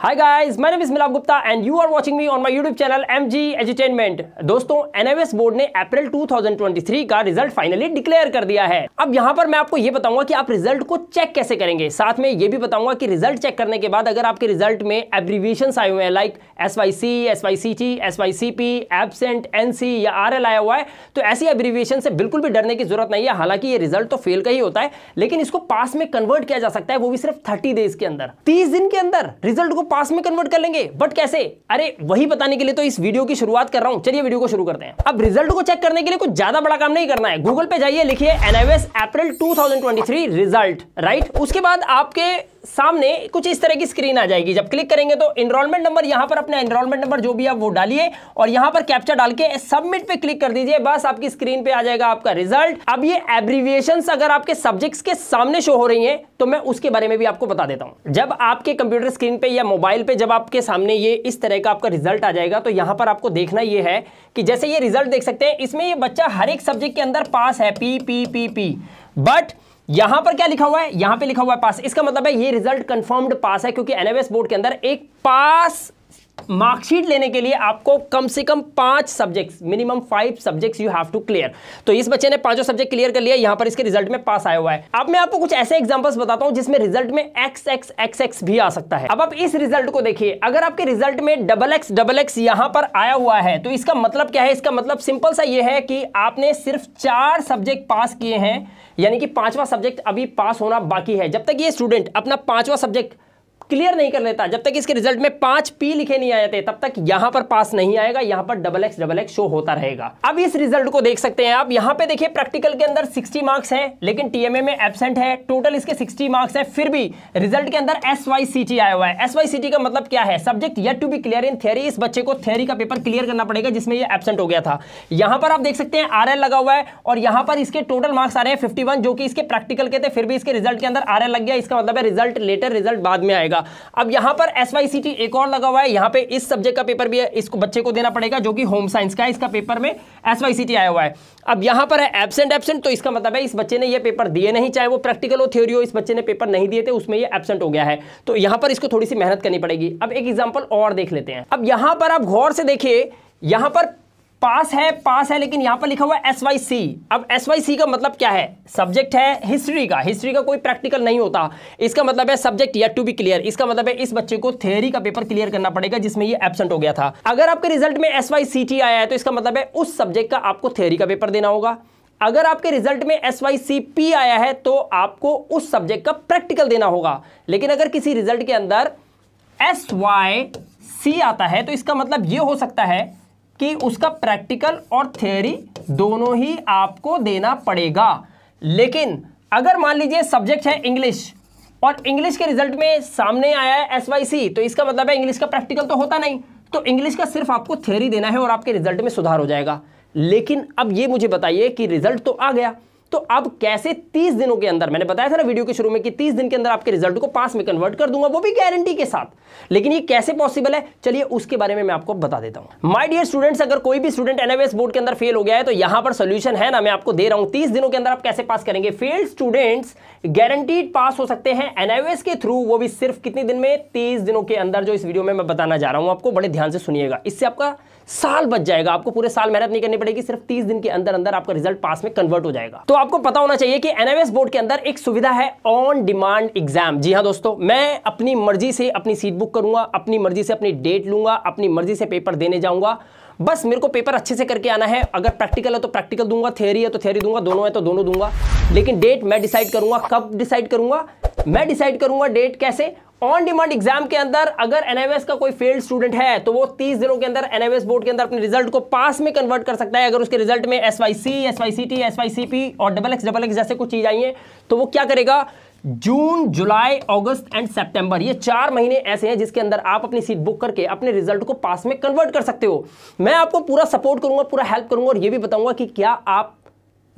hi guys my name is Gupta and you are watching me on my YouTube channel M G दोस्तों NMS board ने अप्रैल 2023 का result finally declare कर दिया है अब यहाँ पर मैं आपको ये बताऊंगा कि आप रिजल्ट को चेक कैसे करेंगे साथ में ये भी बताऊंगा कि रिजल्ट चेक करने के बाद अगर आपके रिजल्ट में एब्रीविएशन आए हुए हैं like S Y C S Y C T S Y C P absent N C या आर एल आया हुआ है तो ऐसी एब्रीविएशन से बिल्कुल भी डरने की जरूरत नहीं है हालांकि ये रिजल्ट तो फेल का ही होता है लेकिन इसको पास में कन्वर्ट किया जा सकता है वो भी सिर्फ थर्टी डेज के अंदर तीस दिन के अंदर रिजल्ट को पास में कन्वर्ट कर लेंगे बट कैसे अरे वही बताने के लिए तो इस वीडियो की शुरुआत कर रहा हूं चलिए वीडियो को शुरू करते हैं अब रिजल्ट को चेक करने के लिए कुछ ज्यादा बड़ा काम नहीं करना है गूगल पे जाइए लिखिए NIS April to result right उसके बाद आपके सामने कुछ इस तरह की स्क्रीन आ जाएगी जब क्लिक करेंगे तो इनरोलमेंट नंबर यहां पर अपना इनरोलमेंट नंबर जो भी आप वो डालिए और यहां पर कैप्चर डाल के सबमिट पे क्लिक कर दीजिए बस आपकी स्क्रीन पे आ जाएगा आपका रिजल्ट अब ये एब्रीविएशन अगर आपके सब्जेक्ट्स के सामने शो हो रही है तो मैं उसके बारे में भी आपको बता देता हूं जब आपके कंप्यूटर स्क्रीन पे या मोबाइल पे जब आपके सामने ये इस तरह का आपका रिजल्ट आ जाएगा तो यहां पर आपको देखना यह है कि जैसे ये रिजल्ट देख सकते हैं इसमें ये बच्चा हर एक सब्जेक्ट के अंदर पास है P P P P but यहां पर क्या लिखा हुआ है यहां पे लिखा हुआ है पास इसका मतलब है ये रिजल्ट कंफर्म्ड पास है क्योंकि एनएवएस बोर्ड के अंदर एक पास मार्कशीट लेने के लिए आपको कम से कम पांच subjects minimum five subjects you have to clear तो इस बच्चे ने पांचों सब्जेक्ट क्लियर कर लिया यहां पर इसके रिजल्ट में पास आया हुआ है अब मैं आपको कुछ ऐसे एग्जांपल्स बताता हूं जिसमें रिजल्ट में एक्स एक्स एक्स एक्स भी आ सकता है अब आप इस रिजल्ट को देखिए अगर आपके रिजल्ट में डबल एक्स डबल एक्स यहां पर आया हुआ है तो इसका मतलब क्या है इसका मतलब सिंपल सा यह है कि आपने सिर्फ चार सब्जेक्ट पास किए हैं यानी कि पांचवा सब्जेक्ट अभी पास होना बाकी है जब तक ये स्टूडेंट अपना पांचवा सब्जेक्ट क्लियर नहीं कर लेता जब तक इसके रिजल्ट में पांच पी लिखे नहीं आए थे तब तक यहां पर पास नहीं आएगा यहां पर double X double X show होता रहेगा अब इस रिजल्ट को देख सकते हैं आप यहां पे देखिए प्रैक्टिकल के अंदर 60 मार्क्स है लेकिन टीएमए में एबसेंट है टोटल इसके 60 मार्क्स है फिर भी रिजल्ट के अंदर एस आया हुआ है एस का मतलब क्या है subject yet to be clear in theory इस बच्चे को थ्योरी का पेपर क्लियर करना पड़ेगा जिसमें यह एबसेंट हो गया था यहां पर आप देख सकते हैं आर लगा हुआ है और यहां पर इसके टोटल मार्क्स आ रहे हैं फिफ्टी जो कि इसके प्रैक्टिकल के थे फिर भी इसके रिजल्ट के अंदर आर लग गया इसका मतलब है रिजल्ट लेटर रिजल्ट बाद में आएगा मिला अब यहां पर एस एक और लगा हुआ है यहां पे इस सब्जेक्ट का पेपर भी है इसको बच्चे को देना पड़ेगा जो कि होम साइंस का है इसका पेपर में एस आया हुआ है अब यहां पर है एबसेंट एबसेंट तो इसका मतलब है इस बच्चे ने ये पेपर दिए नहीं चाहे वो प्रैक्टिकल हो थ्योरी हो इस बच्चे ने पेपर नहीं दिए थे उसमें ये एबसेंट हो गया है तो यहां पर इसको थोड़ी सी मेहनत करनी पड़ेगी अब एक एग्जाम्पल और देख लेते हैं अब यहां पर आप गौर से देखिए यहां पर पास है पास है लेकिन यहां पर लिखा हुआ है एस वाई सी अब एस वाई सी का मतलब क्या है सब्जेक्ट है हिस्ट्री का हिस्ट्री का कोई प्रैक्टिकल नहीं होता इसका मतलब है सब्जेक्ट या टू बी क्लियर इसका मतलब है इस बच्चे को थ्योरी का पेपर क्लियर करना पड़ेगा जिसमें ये एबसेंट हो गया था अगर आपके रिजल्ट में एस वाई सी टी आया है तो इसका मतलब है उस सब्जेक्ट का आपको थ्योरी का पेपर देना होगा अगर आपके रिजल्ट में एस वाई सी पी आया है तो आपको उस सब्जेक्ट का प्रैक्टिकल देना होगा लेकिन अगर किसी रिजल्ट के अंदर एस वाई सी आता है तो इसका मतलब ये हो सकता है कि उसका प्रैक्टिकल और थ्योरी दोनों ही आपको देना पड़ेगा लेकिन अगर मान लीजिए सब्जेक्ट है इंग्लिश और इंग्लिश के रिजल्ट में सामने आया है एस सी तो इसका मतलब है इंग्लिश का प्रैक्टिकल तो होता नहीं तो इंग्लिश का सिर्फ आपको थ्योरी देना है और आपके रिजल्ट में सुधार हो जाएगा लेकिन अब ये मुझे बताइए कि रिजल्ट तो आ गया तो अब कैसे 30 दिनों के अंदर मैंने बताया था ना वीडियो के शुरू में कि 30 दिन के अंदर आपके रिजल्ट को पास में कन्वर्ट कर दूंगा वो भी गारंटी के साथ लेकिन ये कैसे पॉसिबल है चलिए उसके बारे में मैं आपको बता देता हूं माय डियर स्टूडेंट्स अगर कोई भी स्टूडेंट एनआईएस बोर्ड के अंदर फेल हो गया है तो यहां पर सोल्यूशन है ना मैं आपको दे रहा हूं तीस दिनों के अंदर आप कैसे पास करेंगे फेल्ड स्टूडेंट्स गारंटीड पास हो सकते हैं एनआईएस के थ्रू वो भी सिर्फ कितने दिन में तीस दिनों के अंदर जो इस वीडियो में मैं बताना जा रहा हूं आपको बड़े ध्यान से सुनिएगा इससे आपका साल बच जाएगा आपको पूरे साल मेहनत नहीं करनी पड़ेगी सिर्फ तीस दिन के अंदर अंदर आपका रिजल्ट पास में कन्वर्ट हो जाएगा तो आपको पता होना चाहिए कि एनएमएस बोर्ड के अंदर एक सुविधा है ऑन डिमांड एग्जाम जी हाँ दोस्तों मैं अपनी मर्जी से अपनी सीट बुक करूंगा अपनी मर्जी से अपनी डेट लूंगा अपनी मर्जी से पेपर देने जाऊंगा बस मेरे को पेपर अच्छे से करके आना है अगर प्रैक्टिकल है तो प्रैक्टिकल दूंगा थ्योरी है तो थ्योरी दूंगा दोनों है तो दोनों दूंगा लेकिन डेट मैं डिसाइड करूंगा कब डिसाइड करूंगा मैं डिसाइड करूंगा डेट कैसे ऑन डिमांड एग्जाम के अंदर अगर एनआईएस का कोई फेल्ड स्टूडेंट है तो वो 30 दिनों के अंदर एनआईएस बोर्ड के अंदर अपने रिजल्ट को पास में कन्वर्ट कर सकता है अगर उसके रिजल्ट में S Y C S Y C T S Y C P और डबल एक्स डबल एक्स जैसे कुछ चीज आई है तो वो क्या करेगा जून जुलाई अगस्त एंड सितंबर ये चार महीने ऐसे हैं जिसके अंदर आप अपनी सीट बुक करके अपने रिजल्ट को पास में कन्वर्ट कर सकते हो मैं आपको पूरा सपोर्ट करूंगा पूरा हेल्प करूंगा और ये भी बताऊंगा कि क्या आप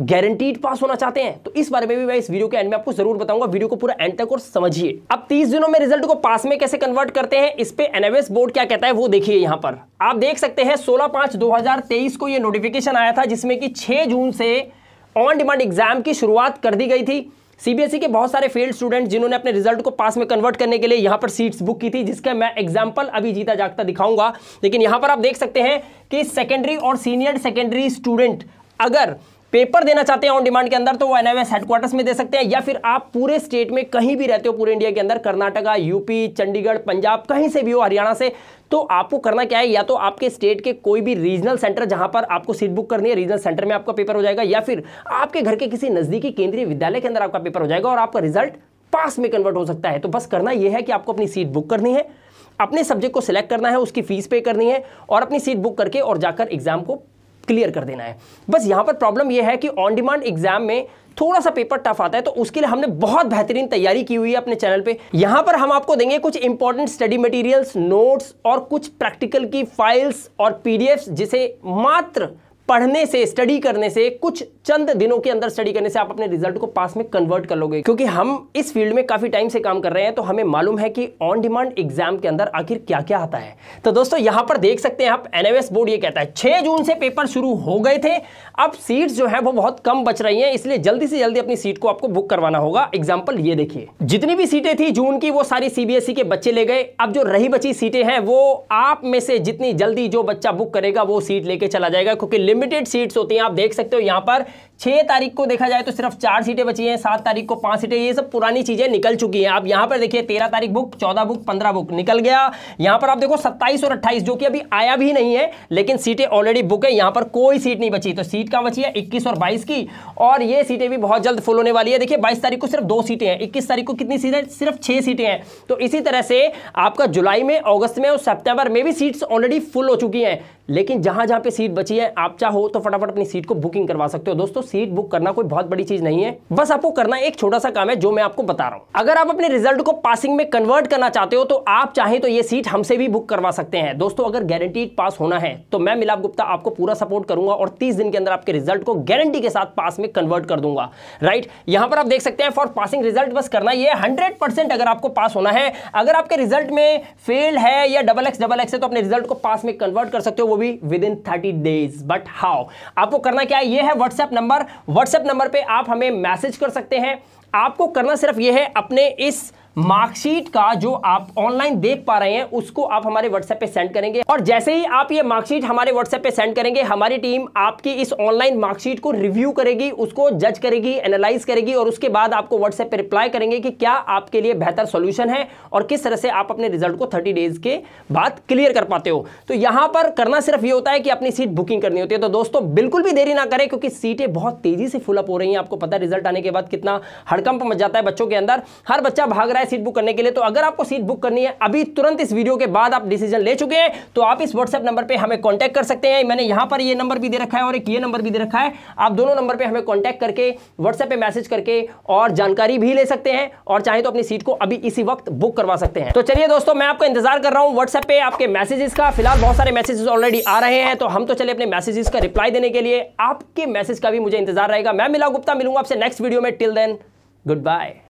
गारंटीड पास होना चाहते हैं तो इस बारे में भी मैं इस वीडियो के एंड में आपको जरूर बताऊंगा वीडियो को पूरा एंड तक और समझिए अब 30 दिनों में रिजल्ट को पास में कैसे कन्वर्ट करते हैं इस पे एनएवएस बोर्ड क्या कहता है वो देखिए यहां पर आप देख सकते हैं 16 पाँच 2023 को ये नोटिफिकेशन आया था जिसमें कि छह जून से ऑन डिमांड एग्जाम की शुरुआत कर दी गई थी सीबीएसई e के बहुत सारे फेल्ड स्टूडेंट जिन्होंने अपने रिजल्ट को पास में कन्वर्ट करने के लिए यहां पर सीट्स बुक की थी जिसका मैं एग्जाम्पल अभी जीता जागता दिखाऊंगा लेकिन यहां पर आप देख सकते हैं कि सेकेंडरी और सीनियर सेकेंडरी स्टूडेंट अगर पेपर देना चाहते हैं ऑन डिमांड के अंदर तो वो एनआईएस हेडक्वार्टर्स में दे सकते हैं या फिर आप पूरे स्टेट में कहीं भी रहते हो पूरे इंडिया के अंदर कर्नाटका यूपी चंडीगढ़ पंजाब कहीं से भी हो हरियाणा से तो आपको करना क्या है या तो आपके स्टेट के कोई भी रीजनल सेंटर जहां पर आपको सीट बुक करनी है रीजनल सेंटर में आपका पेपर हो जाएगा या फिर आपके घर के किसी नजदीकी केंद्रीय विद्यालय के अंदर आपका पेपर हो जाएगा और आपका रिजल्ट पास में कन्वर्ट हो सकता है तो बस करना यह है कि आपको अपनी सीट बुक करनी है अपने सब्जेक्ट को सिलेक्ट करना है उसकी फीस पे करनी है और अपनी सीट बुक करके और जाकर एग्जाम को क्लियर कर देना है बस यहाँ पर प्रॉब्लम यह है कि ऑन डिमांड एग्जाम में थोड़ा सा पेपर टफ आता है तो उसके लिए हमने बहुत बेहतरीन तैयारी की हुई है अपने चैनल पे यहां पर हम आपको देंगे कुछ इंपॉर्टेंट स्टडी मटेरियल्स नोट्स और कुछ प्रैक्टिकल की फाइल्स और पीडीएफ्स जिसे मात्र पढ़ने से स्टडी करने से कुछ चंद दिनों के अंदर स्टडी करने से आप अपने रिजल्ट को पास में कन्वर्ट कर लोगे क्योंकि हम इस फील्ड में काफ़ी टाइम से काम कर रहे हैं तो हमें मालूम है कि ऑन डिमांड एग्जाम के अंदर आखिर क्या क्या आता है तो दोस्तों यहां पर देख सकते हैं आप एनएवएस बोर्ड ये कहता है छह जून से पेपर शुरू हो गए थे अब सीट जो है वो बहुत कम बच रही है इसलिए जल्दी से जल्दी अपनी सीट को आपको बुक करवाना होगा एग्जाम्पल ये देखिए जितनी भी सीटें थी जून की वो सारी सीबीएसई e के बच्चे ले गए अब जो रही बची सीटें हैं वो आप में से जितनी जल्दी जो बच्चा बुक करेगा वो सीट लेके चला जाएगा क्योंकि लिम लिमिटेड सीट्स होती हैं आप देख सकते हो यहाँ पर छः तारीख को देखा जाए तो सिर्फ चार सीटें बची हैं सात तारीख को पांच सीटें ये सब पुरानी चीज़ें निकल चुकी हैं आप यहाँ पर देखिए तेरह तारीख बुक चौदह बुक पंद्रह बुक निकल गया यहाँ पर आप देखो सत्ताईस और अट्ठाईस जो कि अभी आया भी नहीं है लेकिन सीटें ऑलरेडी बुक है यहाँ पर कोई सीट नहीं बची तो सीट कहाँ बची है इक्कीस और बाईस की और ये सीटें भी बहुत जल्द फुल होने वाली है देखिए बाईस तारीख को सिर्फ दो सीटें हैं इक्कीस तारीख को कितनी सीटें सिर्फ छः सीटें हैं तो इसी तरह से आपका जुलाई में अगस्त में और सेप्टेम्बर में भी सीट्स ऑलरेडी फुल हो चुकी हैं लेकिन जहां जहां पे सीट बची है आप चाहो तो फटाफट अपनी सीट को बुकिंग करवा सकते हो दोस्तों सीट बुक करना कोई बहुत बड़ी चीज़ नहीं है बस आपको करना एक छोटा सा काम है जो मैं आपको बता रहा हूं अगर आप अपने रिजल्ट को पासिंग में कन्वर्ट करना चाहते हो तो आप चाहें तो ये सीट हमसे भी बुक करवा सकते हैं दोस्तों अगर गारंटीड पास होना है तो मैं मिलाप गुप्ता आपको पूरा सपोर्ट करूंगा और तीस दिन के अंदर आपके रिजल्ट को गारंटी के साथ पास में कन्वर्ट कर दूंगा राइट यहां पर आप देख सकते हैं फॉर पासिंग रिजल्ट बस करना यह हंड्रेड परसेंट अगर आपको पास होना है अगर आपके रिजल्ट में फेल है या डबल एक्स डबल एक्स है तो अपने रिजल्ट को पास में कन्वर्ट कर सकते हो वो भी within thirty days but how आपको करना क्या है ये है व्हाट्सएप नंबर व्हाट्सएप नंबर पे आप हमें मैसेज कर सकते हैं आपको करना सिर्फ ये है अपने इस मार्कशीट का जो आप ऑनलाइन देख पा रहे हैं उसको आप हमारे व्हाट्सएप पे सेंड करेंगे और जैसे ही आप ये मार्कशीट हमारे व्हाट्सएप पे सेंड करेंगे हमारी टीम आपकी इस ऑनलाइन मार्कशीट को रिव्यू करेगी उसको जज करेगी एनालाइज करेगी और उसके बाद आपको व्हाट्सएप पे रिप्लाई करेंगे कि क्या आपके लिए बेहतर सोल्यूशन है और किस तरह से आप अपने रिजल्ट को थर्टी डेज के बाद क्लियर कर पाते हो तो यहां पर करना सिर्फ ये होता है कि अपनी सीट बुकिंग करनी होती है तो दोस्तों बिल्कुल भी देरी ना करें क्योंकि सीटें बहुत तेजी से फुलअप हो रही हैं आपको पता है रिजल्ट आने के बाद कितना हड़कंप मच जाता है बच्चों के अंदर हर बच्चा भाग रहा है सीट बुक करने के लिए तो अगर आपको सीट बुक करनी है अभी तुरंत इस वीडियो के बाद आप डिसीजन ले चुके हैं तो आप इस व्हाट्सएप नंबर पर हमें कॉन्टैक्ट कर सकते हैं मैंने यहां पर यह नंबर भी दे रखा है और एक ये नंबर भी दे रखा है आप दोनों नंबर पर हमें कॉन्टैक्ट करके व्हाट्सएप पर मैसेज करके और जानकारी भी ले सकते हैं और चाहे तो अपनी सीट को अभी इसी वक्त बुक करवा सकते हैं तो चलिए दोस्तों मैं आपको इंतजार कर रहा हूँ व्हाट्सएप पर आपके मैसेजेस का फिलहाल बहुत सारे मैसेजेस ऑलरेडी आ रहे हैं तो हम तो चले अपने मैसेजेस का रिप्लाई देने के लिए आपके मैसेज का भी मुझे इंतजार रहेगा मैं मिला गुप्ता मिलूंगा आपसे नेक्स्ट वीडियो में टिल देन गुड बाय